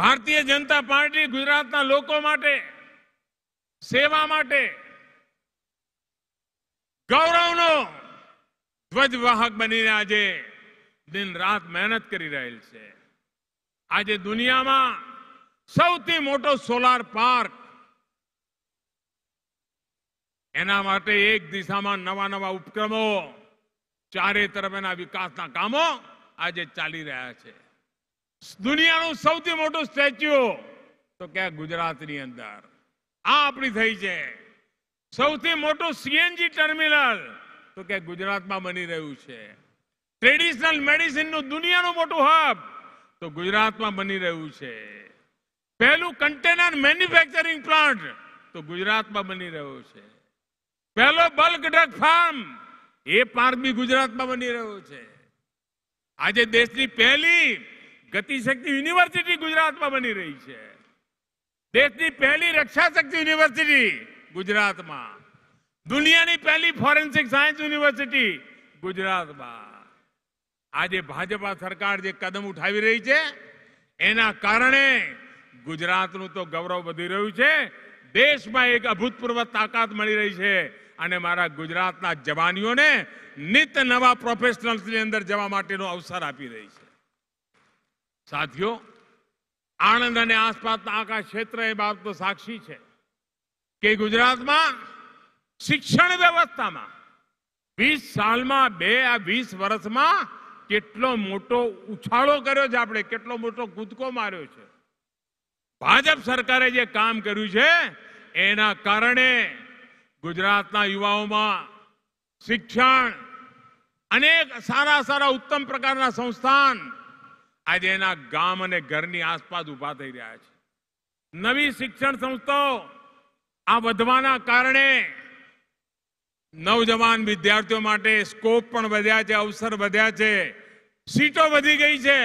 ભારતીય જનતા પાર્ટી ગુજરાતના લોકો માટે સેવા માટે ગૌરવનો ધ્વજવાહક બનીને આજે દિન રાત મહેનત કરી રહેલ છે આજે દુનિયામાં સૌથી મોટો સોલાર પાર્ક એના માટે એક દિશામાં નવા નવા ઉપક્રમો ચારે તરફ એના વિકાસના કામો આજે ચાલી રહ્યા છે દુનિયાનું સૌથી મોટું સ્ટેચ્યુ તો કે ગુજરાતની અંદર આ આપણી થઈ છે સૌથી મોટું સીએનજી ટર્મિનલ તો કે ગુજરાતમાં બની રહ્યું છે ટ્રેડિશનલ મેડિસિનનું દુનિયાનું મોટું હબ તો ગુજરાતમાં બની રહ્યું છે પહેલું કન્ટેનર મેન્યુફેક્ચરિંગ પ્લાન્ટ તો ગુજરાતમાં બની રહ્યો છે પહેલો bulk drug pharma park B ગુજરાતમાં બની રહ્યો છે આજે દેશની પહેલી ગતિશક્તિ યુનિવર્સિટી ગુજરાતમાં બની રહી છે દેશની પહેલી રક્ષા શક્તિ યુનિવર્સિટી ગુજરાતમાં દુનિયાની પહેલી ફોરેન્સિક સાયન્સ યુનિવર્સિટી ગુજરાતમાં આજે ભાજપા સરકાર જે કદમ ઉઠાવી રહી છે એના કારણે ગુજરાતનું તો ગૌરવ વધી રહ્યું છે દેશમાં એક અભૂતપૂર્વ તાકાત મળી રહી છે અને મારા ગુજરાતના જવાનીઓને નિત નવા પ્રોફેશનલ્સની અંદર જવા માટેનો અવસર આપી રહી છે સાથીઓ આણંદ અને આસપાસના આખા ક્ષેત્ર એ બાબતો સાક્ષી છે કે ગુજરાતમાં શિક્ષણ વ્યવસ્થામાં વીસ સાલમાં બે આ વીસ વર્ષમાં કેટલો મોટો ઉછાળો કર્યો છે આપણે કેટલો મોટો કૂદકો માર્યો છે ભાજપ સરકારે જે કામ કર્યું છે એના કારણે ગુજરાતના યુવાઓમાં શિક્ષણ અનેક સારા સારા ઉત્તમ પ્રકારના સંસ્થાન આજે એના ગામ અને ઘરની આસપાસ ઊભા થઈ રહ્યા છે નવી શિક્ષણ સંસ્થાઓ આ વધવાના કારણે નવજવાન વિદ્યાર્થીઓ માટે સ્કોપ પણ વધ્યા છે અવસર વધ્યા છે સીટો વધી ગઈ છે